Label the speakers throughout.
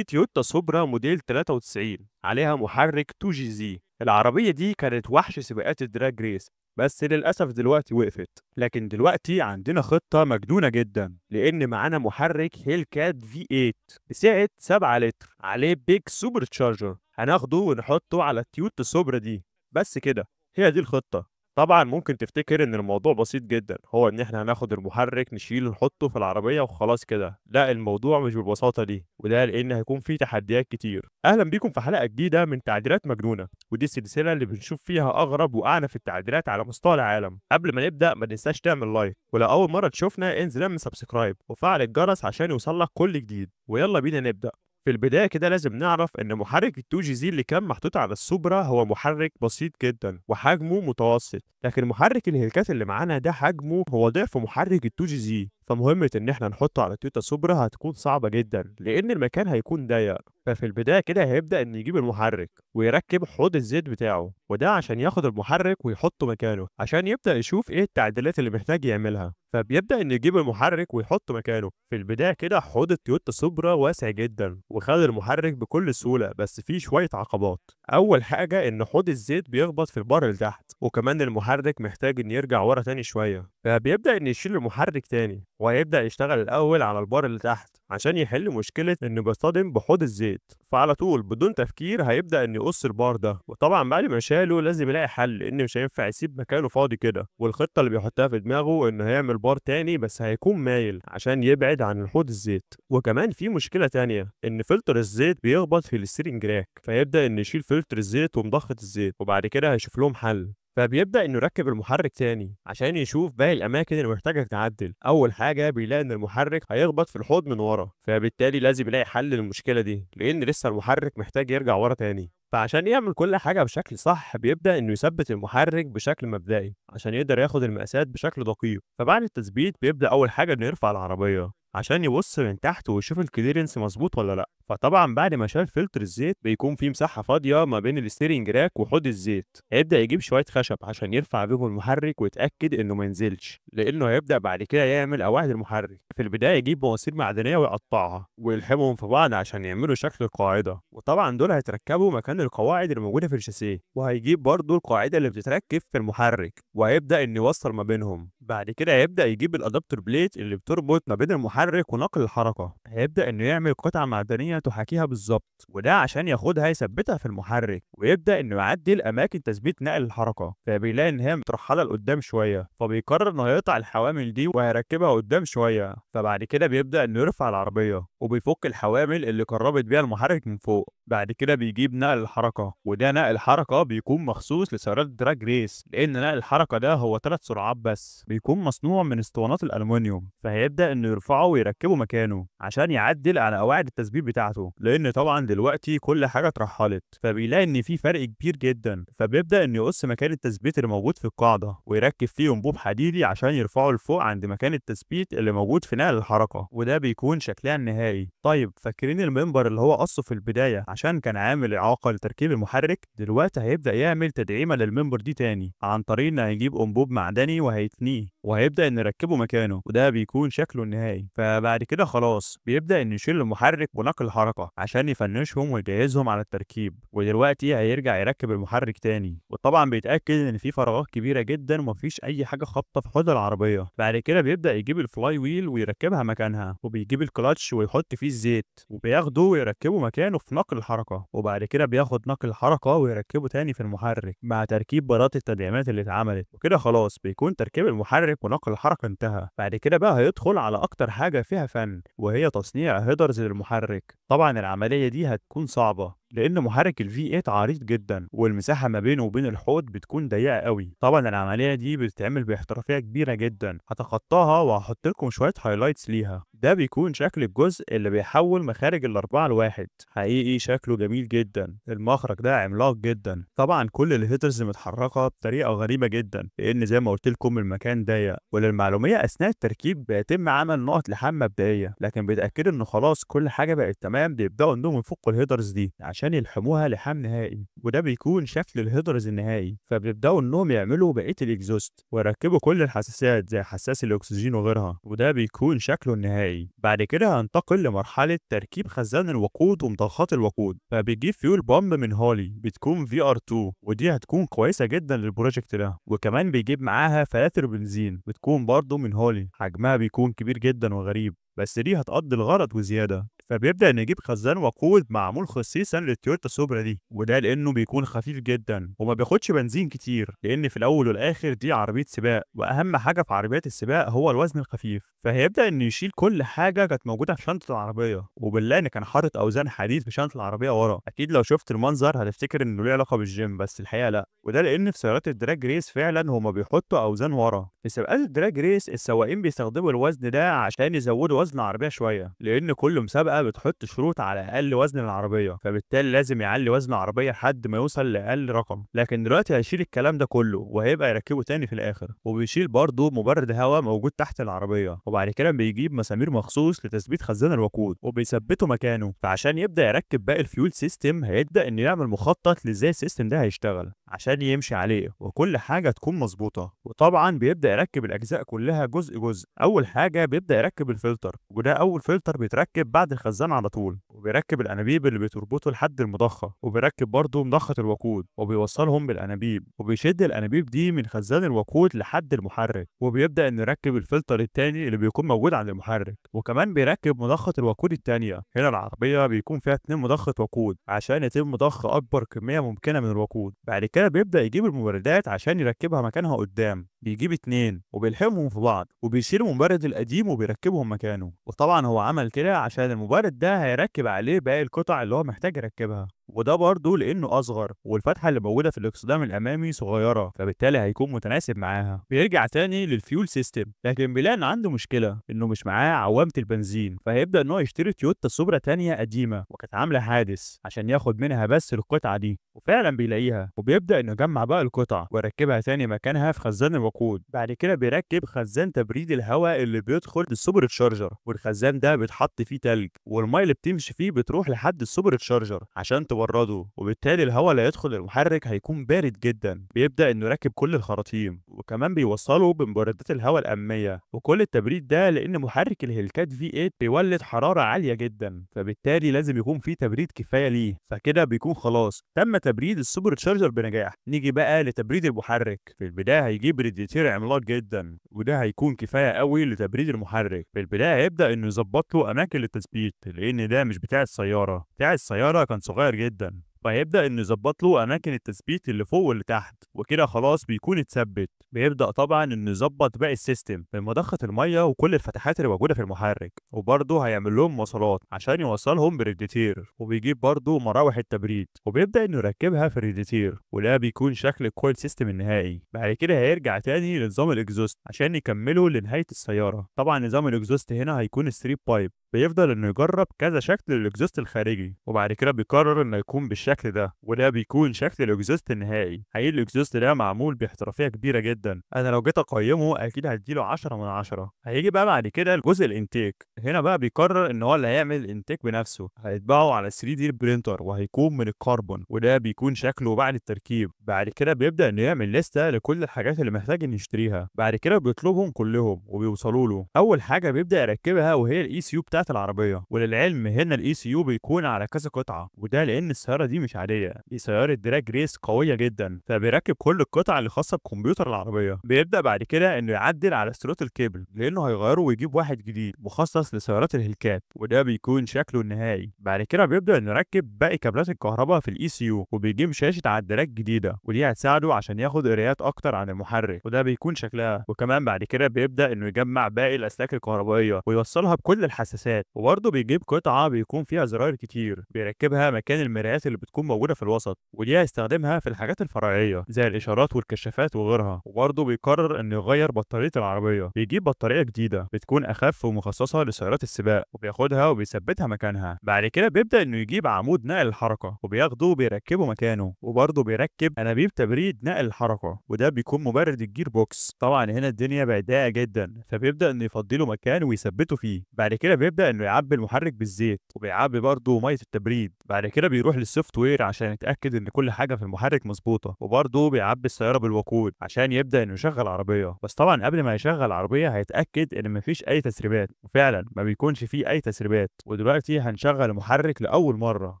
Speaker 1: دي تويوتا سوبرا موديل 93 عليها محرك 2 جي زي العربية دي كانت وحش سباقات الدراج ريس بس للأسف دلوقتي وقفت لكن دلوقتي عندنا خطة مجنونة جدا لأن معانا محرك هيل كات V8 بسعة 7 لتر عليه بيج سوبر تشارجر هناخده ونحطه على التيوتا سوبرا دي بس كده هي دي الخطة طبعًا ممكن تفتكر إن الموضوع بسيط جدًا، هو إن إحنا هناخد المحرك نشيله نحطه في العربية وخلاص كده، لأ الموضوع مش بالبساطة دي، وده لإن هيكون فيه تحديات كتير. أهلًا بيكم في حلقة جديدة من تعديلات مجنونة، ودي السلسلة اللي بنشوف فيها أغرب وأعنف التعديلات على مستوى العالم. قبل ما نبدأ ما تنساش تعمل لايك، ولو أول مرة تشوفنا انزل اعمل سبسكرايب وفعل الجرس عشان يوصلك كل جديد، ويلا بينا نبدأ. في البداية كده لازم نعرف إن محرك ال 2 جي زي اللي كان محطوط على السوبرا هو محرك بسيط جدا وحجمه متوسط، لكن محرك الهيركات اللي معانا ده حجمه هو ضعف محرك ال 2 جي زي، فمهمة إن إحنا نحطه على تويوتا سوبرا هتكون صعبة جدا لأن المكان هيكون ضيق، ففي البداية كده هيبدأ إنه يجيب المحرك ويركب حوض الزيت بتاعه، وده عشان ياخد المحرك ويحطه مكانه عشان يبدأ يشوف إيه التعديلات اللي محتاج يعملها، فبيبدا انه يجيب المحرك ويحط مكانه في البدايه كده حوض التويوتا سوبرا واسع جدا وخد المحرك بكل سهوله بس فيه شويه عقبات اول حاجه ان حوض الزيت بيخبط في البار تحت وكمان المحرك محتاج ان يرجع ورا تاني شويه فبيبدا ان يشيل المحرك تاني وهيبدا يشتغل الاول على البار اللي تحت عشان يحل مشكله انه بصطدم بحوض الزيت فعلى طول بدون تفكير هيبدا ان يقص البار ده وطبعا بعد ما شاله لازم يلاقي حل لان مش هينفع يسيب مكانه فاضي كده والخطه اللي بيحطها في دماغه انه هيعمل بار تاني بس هيكون مايل عشان يبعد عن الحوض الزيت وكمان في مشكله تانية ان فلتر الزيت بيخبط في الستيرنج راك فيبدا ان يشيل فلتر الزيت ومضخه الزيت وبعد كده هيشوف لهم حل فبيبدأ إنه يركب المحرك تاني عشان يشوف باقي الأماكن اللي محتاجة تتعدل، أول حاجة بيلاقي إن المحرك هيخبط في الحوض من ورا، فبالتالي لازم يلاقي حل للمشكلة دي، لأن لسه المحرك محتاج يرجع ورا تاني، فعشان يعمل كل حاجة بشكل صح بيبدأ إنه يثبت المحرك بشكل مبدئي عشان يقدر ياخد المقاسات بشكل دقيق، فبعد التثبيت بيبدأ أول حاجة إنه يرفع العربية عشان يبص من تحت ويشوف الكليرنس مظبوط ولا لا فطبعا بعد ما شال فلتر الزيت بيكون في مساحه فاضيه ما بين الستيرنج راك وحوض الزيت هيبدا يجيب شويه خشب عشان يرفع بيهم المحرك ويتاكد انه ما ينزلش لانه هيبدا بعد كده يعمل قواعد المحرك في البدايه يجيب مواسير معدنيه ويقطعها ويلحمهم في بعض عشان يعملوا شكل القاعده وطبعا دول هيتركبوا مكان القواعد اللي موجوده في الشاسيه وهيجيب برضه القاعده اللي بتتركب في المحرك وهيبدا انه يوصل ما بينهم بعد كده هيبدأ يجيب الأدابتر بليت اللي بتربط ما بين المحرك ونقل الحركة هيبدأ إنه يعمل قطعة معدنية تحاكيها بالظبط وده عشان ياخدها يثبتها في المحرك ويبدأ إنه يعدل أماكن تثبيت نقل الحركة فبيلاقي إن هي مترحلة لقدام شوية فبيقرر إنه هيقطع الحوامل دي وهيركبها قدام شوية فبعد كده بيبدأ إنه يرفع العربية وبيفك الحوامل اللي قربت بيها المحرك من فوق بعد كده بيجيب نقل الحركة وده نقل الحركة بيكون مخصوص لسيارات دراج ريس لأن نقل الحركة ده هو ثلاث سرعات بس بيكون مصنوع من اسطوانات الالومنيوم فهيبدا انه يرفعه ويركبه مكانه عشان يعدل على قواعد التثبيت بتاعته لان طبعا دلوقتي كل حاجه اترحلت فبيلاقي ان في فرق كبير جدا فبيبدا انه يقص مكان التثبيت اللي موجود في القاعده ويركب فيه انبوب حديدي عشان يرفعه لفوق عند مكان التثبيت اللي موجود في نقل الحركه وده بيكون شكلها النهائي طيب فاكرين المنبر اللي هو قصه في البدايه عشان كان عامل اعاقه لتركيب المحرك دلوقتي هيبدا يعمل تدعيمه للمنبر دي تاني عن طريق انه هيجيب انبوب معدني وهيتنيه تاني وهيبدا ان يركبه مكانه وده بيكون شكله النهائي فبعد كده خلاص بيبدا ان يشيل المحرك ونقل الحركه عشان يفنشهم ويجهزهم على التركيب ودلوقتي هيرجع يركب المحرك تاني وطبعا بيتاكد ان في فراغات كبيره جدا ومفيش اي حاجه خابطه في حوض العربيه بعد كده بيبدا يجيب الفلاي ويل ويركبها مكانها وبيجيب الكلاتش ويحط فيه الزيت وبياخده ويركبه مكانه في نقل الحركه وبعد كده بياخد نقل الحركه ويركبه تاني في المحرك مع تركيب برات التدعيمات اللي اتعملت وكده خلاص بيكون تركيب المحرك المحرك ونقل الحركة انتهى بعد كده بقى هيدخل على أكتر حاجة فيها فن وهي تصنيع هيدرز للمحرك طبعا العملية دي هتكون صعبة لان محرك ال V8 عريض جدا والمساحه ما بينه وبين الحوض بتكون ضيقه قوي طبعا العمليه دي بتتعمل باحترافيه كبيره جدا هتخطاها وهحط لكم شويه هايلايتس ليها ده بيكون شكل الجزء اللي بيحول مخارج الأربعة لواحد حقيقي شكله جميل جدا المخرج ده عملاق جدا طبعا كل الهيترز متحركة بطريقة غريبة جدا لأن زي ما قلت لكم المكان ضيق وللمعلومية أثناء التركيب بيتم عمل نقط لحام مبدئية لكن بيتأكدوا إن خلاص كل حاجة بقت تمام بيبدأوا إنهم يفكوا الهيدرز دي عشان يلحموها لحام نهائي وده بيكون شكل الهيدرز النهائي فبيبدأوا إنهم يعملوا بقية الإكزوست ويركبوا كل الحساسات زي حساس الأكسجين وغيرها وده بيكون شكله النهائي الكهربائي بعد كده هنتقل لمرحلة تركيب خزان الوقود ومضخات الوقود فبيجيب فيول بامب من هولي بتكون في ار 2 ودي هتكون كويسة جدا للبروجكت ده وكمان بيجيب معاها فلاتر بنزين بتكون برضه من هولي حجمها بيكون كبير جدا وغريب بس دي هتقضي الغرض وزياده فبيبدا نجيب خزان وقود معمول خصيصا للتويوتا سوبرا دي وده لانه بيكون خفيف جدا وما بياخدش بنزين كتير لان في الاول والاخر دي عربيه سباق واهم حاجه في عربيات السباق هو الوزن الخفيف فهيبدا انه يشيل كل حاجه كانت موجوده في شنطه العربيه وبالله ان كان حاطط اوزان حديد في شنطه العربيه ورا اكيد لو شفت المنظر هتفتكر انه ليه علاقه بالجيم بس الحقيقه لا وده لان في سيارات الدراج ريس فعلا هما بيحطوا اوزان ورا في سباقات الدراج ريس السواقين بيستخدموا الوزن ده عشان يزودوا وزن العربيه شويه لان كل مسابقه بتحط شروط على اقل وزن العربيه فبالتالي لازم يعلي وزن العربيه لحد ما يوصل لاقل رقم لكن دلوقتي هيشيل الكلام ده كله وهيبقى يركبه تاني في الاخر وبيشيل برضه مبرد هواء موجود تحت العربيه وبعد كده بيجيب مسامير مخصوص لتثبيت خزان الوقود وبيثبته مكانه فعشان يبدا يركب باقي الفيول سيستم هيبدا انه يعمل مخطط لازاي السيستم ده هيشتغل عشان يمشي عليه وكل حاجة تكون مظبوطة وطبعا بيبدأ يركب الأجزاء كلها جزء جزء أول حاجة بيبدأ يركب الفلتر وده أول فلتر بيتركب بعد الخزان على طول وبيركب الانابيب اللي بتربطه لحد المضخه وبيركب برضه مضخه الوقود وبيوصلهم بالانابيب وبيشد الانابيب دي من خزان الوقود لحد المحرك وبيبدا انه يركب الفلتر التاني اللي بيكون موجود عند المحرك وكمان بيركب مضخه الوقود التانيه هنا العربيه بيكون فيها اتنين مضخه وقود عشان يتم ضخ اكبر كميه ممكنه من الوقود بعد كده بيبدا يجيب المبردات عشان يركبها مكانها قدام بيجيب اتنين وبيلحمهم في بعض وبيشيل المبرد القديم وبيركبهم مكانه وطبعا هو عمل كده عشان المبرد ده هيركب عليه باقي القطع اللي هو محتاج يركبها وده برضه لانه اصغر والفتحه اللي موجوده في الاكسدام الامامي صغيره فبالتالي هيكون متناسب معاها بيرجع تاني للفيول سيستم لكن بلان عنده مشكله انه مش معاه عوامه البنزين فهيبدا ان هو يشتري تويوتا سوبرا تانية قديمه وكانت عامله حادث عشان ياخد منها بس القطعه دي وفعلا بيلاقيها وبيبدا انه يجمع بقى القطع ويركبها تاني مكانها في خزان الوقود بعد كده بيركب خزان تبريد الهواء اللي بيدخل للسوبر تشارجر والخزان ده بيتحط فيه تلج والميه اللي بتمشي فيه بتروح لحد السوبر تشارجر عشان تبقى أورده وبالتالي الهواء اللي هيدخل المحرك هيكون بارد جدا بيبدأ إنه يركب كل الخراطيم وكمان بيوصله بمبردات الهواء الأمية وكل التبريد ده لأن محرك الهلكات في 8 بيولد حرارة عالية جدا فبالتالي لازم يكون في تبريد كفاية ليه فكده بيكون خلاص تم تبريد السوبر تشارجر بنجاح نيجي بقى لتبريد المحرك في البداية هيجيب ريديتير عملاق جدا وده هيكون كفاية قوي لتبريد المحرك في البداية هيبدأ إنه يظبط له أماكن للتثبيت لأن ده مش بتاع السيارة بتاع السيارة كان صغير جدا جدا فهيبدأ إنه يظبط له أماكن التثبيت اللي فوق واللي تحت وكده خلاص بيكون اتثبت بيبدأ طبعا إنه يظبط باقي السيستم من مضخة المية وكل الفتحات اللي موجودة في المحرك وبرده هيعمل لهم مواصلات عشان يوصلهم بريديتير وبيجيب برده مراوح التبريد وبيبدأ إنه يركبها في الريديتير وده بيكون شكل الكويل سيستم النهائي بعد كده هيرجع تاني لنظام الإكزوست عشان يكمله لنهاية السيارة طبعا نظام الإكزوست هنا هيكون ستريب بايب بيفضل انه يجرب كذا شكل للاكزوست الخارجي وبعد كده بيقرر انه يكون بالشكل ده وده بيكون شكل الاكزوست النهائي حقيقي الاكزوست ده معمول باحترافيه كبيره جدا انا لو جيت اقيمه اكيد هديله 10 من 10 هيجي بقى بعد كده الجزء الانتيك هنا بقى بيقرر ان هو اللي هيعمل الانتيك بنفسه هيطبعه على 3 دي برينتر وهيكون من الكربون وده بيكون شكله بعد التركيب بعد كده بيبدا انه يعمل لسته لكل الحاجات اللي محتاج انه يشتريها بعد كده بيطلبهم كلهم وبيوصلوا له اول حاجه بيبدا يركبها وهي الاي سي e يو بتاع بتاعت العربيه وللعلم هنا الاي سي e يو بيكون على كذا قطعه وده لان السياره دي مش عاديه دي سياره دراج ريس قويه جدا فبيركب كل القطع اللي خاصه بكمبيوتر العربيه بيبدا بعد كده انه يعدل على سلوت الكيبل لانه هيغيره ويجيب واحد جديد مخصص لسيارات الهلكات وده بيكون شكله النهائي بعد كده بيبدا نركب باقي كابلات الكهرباء في الاي سي e يو وبيجيب شاشه عداد جديده ودي هتساعده عشان ياخد قرايات اكتر عن المحرك وده بيكون شكلها وكمان بعد كده بيبدا انه يجمع باقي الاسلاك الكهربائيه ويوصلها بكل الحساسات المقاسات وبرضه بيجيب قطعه بيكون فيها زراير كتير بيركبها مكان المرايات اللي بتكون موجوده في الوسط ودي هيستخدمها في الحاجات الفرعيه زي الاشارات والكشافات وغيرها وبرضه بيقرر انه يغير بطاريه العربيه بيجيب بطاريه جديده بتكون اخف ومخصصه لسيارات السباق وبياخدها وبيثبتها مكانها بعد كده بيبدا انه يجيب عمود نقل الحركه وبياخده وبيركبه مكانه وبرضه بيركب انابيب تبريد نقل الحركه وده بيكون مبرد الجير بوكس طبعا هنا الدنيا بعيده جدا فبيبدا انه يفضي له مكان ويثبته فيه بعد كده بيبدا بيبدا انه يعبي المحرك بالزيت وبيعبي برضه ميه التبريد بعد كده بيروح للسوفت وير عشان يتاكد ان كل حاجه في المحرك مظبوطه وبرضه بيعبي السياره بالوقود عشان يبدا انه يشغل العربيه بس طبعا قبل ما يشغل العربيه هيتاكد ان مفيش اي تسريبات وفعلا ما بيكونش فيه اي تسريبات ودلوقتي هنشغل المحرك لاول مره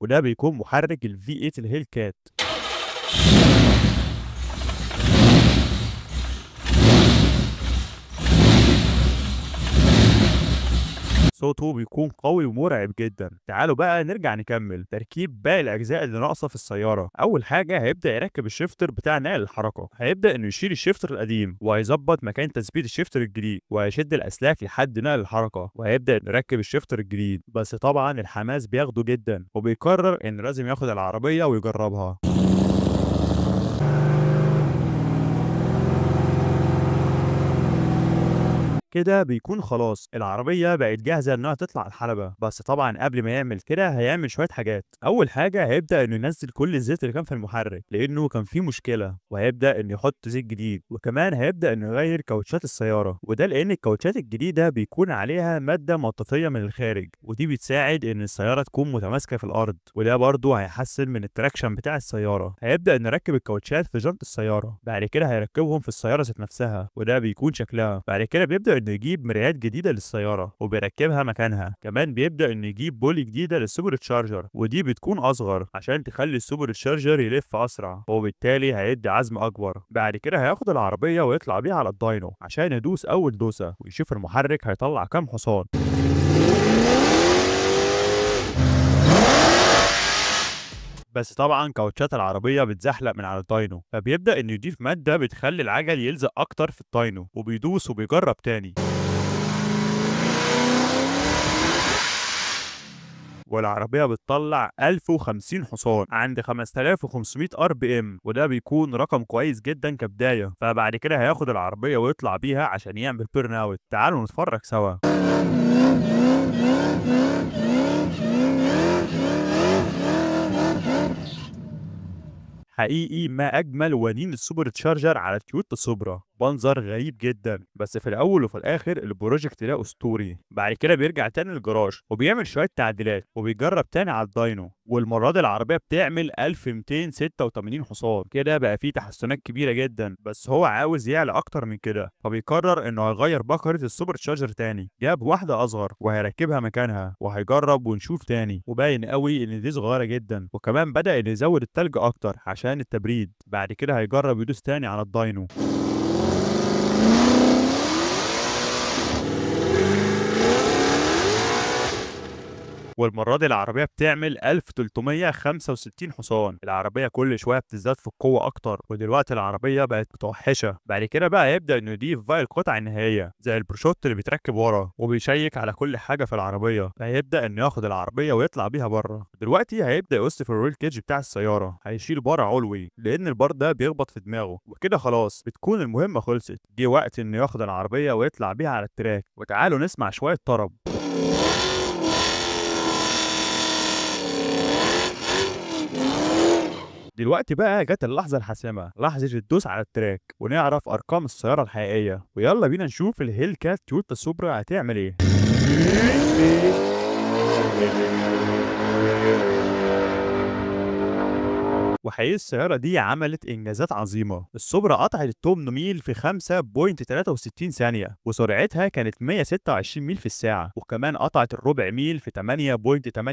Speaker 1: وده بيكون محرك v 8 الهيل كات صوته بيكون قوي ومرعب جدا تعالوا بقى نرجع نكمل تركيب باقي الاجزاء اللي ناقصه في السياره اول حاجه هيبدا يركب الشيفتر بتاع نقل الحركه هيبدا انه يشيل الشيفتر القديم وهيظبط مكان تثبيت الشيفتر الجديد وهيشد الاسلاك لحد نقل الحركه وهيبدا يركب الشيفتر الجديد بس طبعا الحماس بياخده جدا وبيقرر انه لازم ياخد العربيه ويجربها كده بيكون خلاص العربية بقت جاهزة إنها تطلع الحلبة بس طبعا قبل ما يعمل كده هيعمل شوية حاجات أول حاجة هيبدأ إنه ينزل كل الزيت اللي كان في المحرك لأنه كان فيه مشكلة وهيبدأ إنه يحط زيت جديد وكمان هيبدأ إنه يغير كاوتشات السيارة وده لأن الكاوتشات الجديدة بيكون عليها مادة مطاطية من الخارج ودي بتساعد إن السيارة تكون متماسكة في الأرض وده برضه هيحسن من التراكشن بتاع السيارة هيبدأ إنه يركب الكاوتشات في جنط السيارة بعد كده هيركبهم في السيارة ذات نفسها وده بيكون شكلها بعد كده بيبدأ انه يجيب مرايات جديده للسياره وبيركبها مكانها كمان بيبدا انه يجيب بولي جديده للسوبر تشارجر ودي بتكون اصغر عشان تخلي السوبر تشارجر يلف اسرع وبالتالي هيدي عزم اكبر بعد كده هياخد العربيه ويطلع بيها على الداينو عشان يدوس اول دوسه ويشوف المحرك هيطلع كام حصان بس طبعا كاوتشات العربيه بتزحلق من على الطاينو فبيبدا انه يضيف ماده بتخلي العجل يلزق اكتر في الطاينو وبيدوس وبيجرب تاني والعربية بتطلع 1050 حصان عند 5500 ار بي ام وده بيكون رقم كويس جدا كبداية فبعد كده هياخد العربية ويطلع بيها عشان يعمل بيرن اوت تعالوا نتفرج سوا حقيقي ما أجمل ونين السوبر تشارجر على تويوتا سوبرا منظر غريب جدا بس في الاول وفي الاخر البروجكت ده اسطوري بعد كده بيرجع تاني للجراج وبيعمل شويه تعديلات وبيجرب تاني على الداينو والمره دي العربيه بتعمل 1286 حصان كده بقى فيه تحسنات كبيره جدا بس هو عاوز يعلى اكتر من كده فبيقرر انه هيغير بكره السوبر تشارجر تاني جاب واحده اصغر وهيركبها مكانها وهيجرب ونشوف تاني وباين قوي ان دي صغيره جدا وكمان بدا انه يزود التلج اكتر عشان التبريد بعد كده هيجرب يدوس تاني على الداينو والمره دي العربيه بتعمل 1365 حصان العربيه كل شويه بتزداد في القوه اكتر ودلوقتي العربيه بقت متوحشه بعد كده بقى يبدا انه يضيف بقى القطع النهائيه زي البروشوت اللي بيتركب ورا وبيشيك على كل حاجه في العربيه هيبدا انه ياخد العربيه ويطلع بيها بره دلوقتي هيبدا يقص في الرول كيج بتاع السياره هيشيل بار علوي لان البار ده بيخبط في دماغه وكده خلاص بتكون المهمه خلصت جه وقت انه ياخد العربيه ويطلع بيها على التراك وتعالوا نسمع شويه طرب دلوقتي بقى جت اللحظه الحاسمه لحظه الدوس على التراك ونعرف ارقام السياره الحقيقيه ويلا بينا نشوف الهيل كات تويوتا سوبرا هتعمل ايه وحقيقي السيارة دي عملت إنجازات عظيمة السوبرا قطعت 8 ميل في 5.63 ثانية وسرعتها كانت 126 ميل في الساعة وكمان قطعت الربع ميل في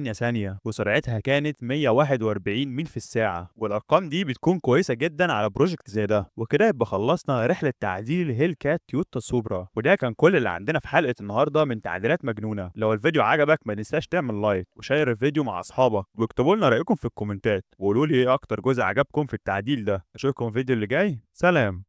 Speaker 1: 8.8 ثانية وسرعتها كانت 141 ميل في الساعة والأرقام دي بتكون كويسة جدا على بروجكت زي ده وكده يبقى خلصنا رحلة تعديل هيل كات تويوتا سوبرا وده كان كل اللي عندنا في حلقة النهاردة من تعديلات مجنونة لو الفيديو عجبك ما تنساش تعمل لايك وشير الفيديو مع أصحابك واكتبوا لنا رأيكم في الكومنتات وقولوا لي إيه أكتر جزء عجبكم في التعديل ده اشوفكم في الفيديو اللي جاي سلام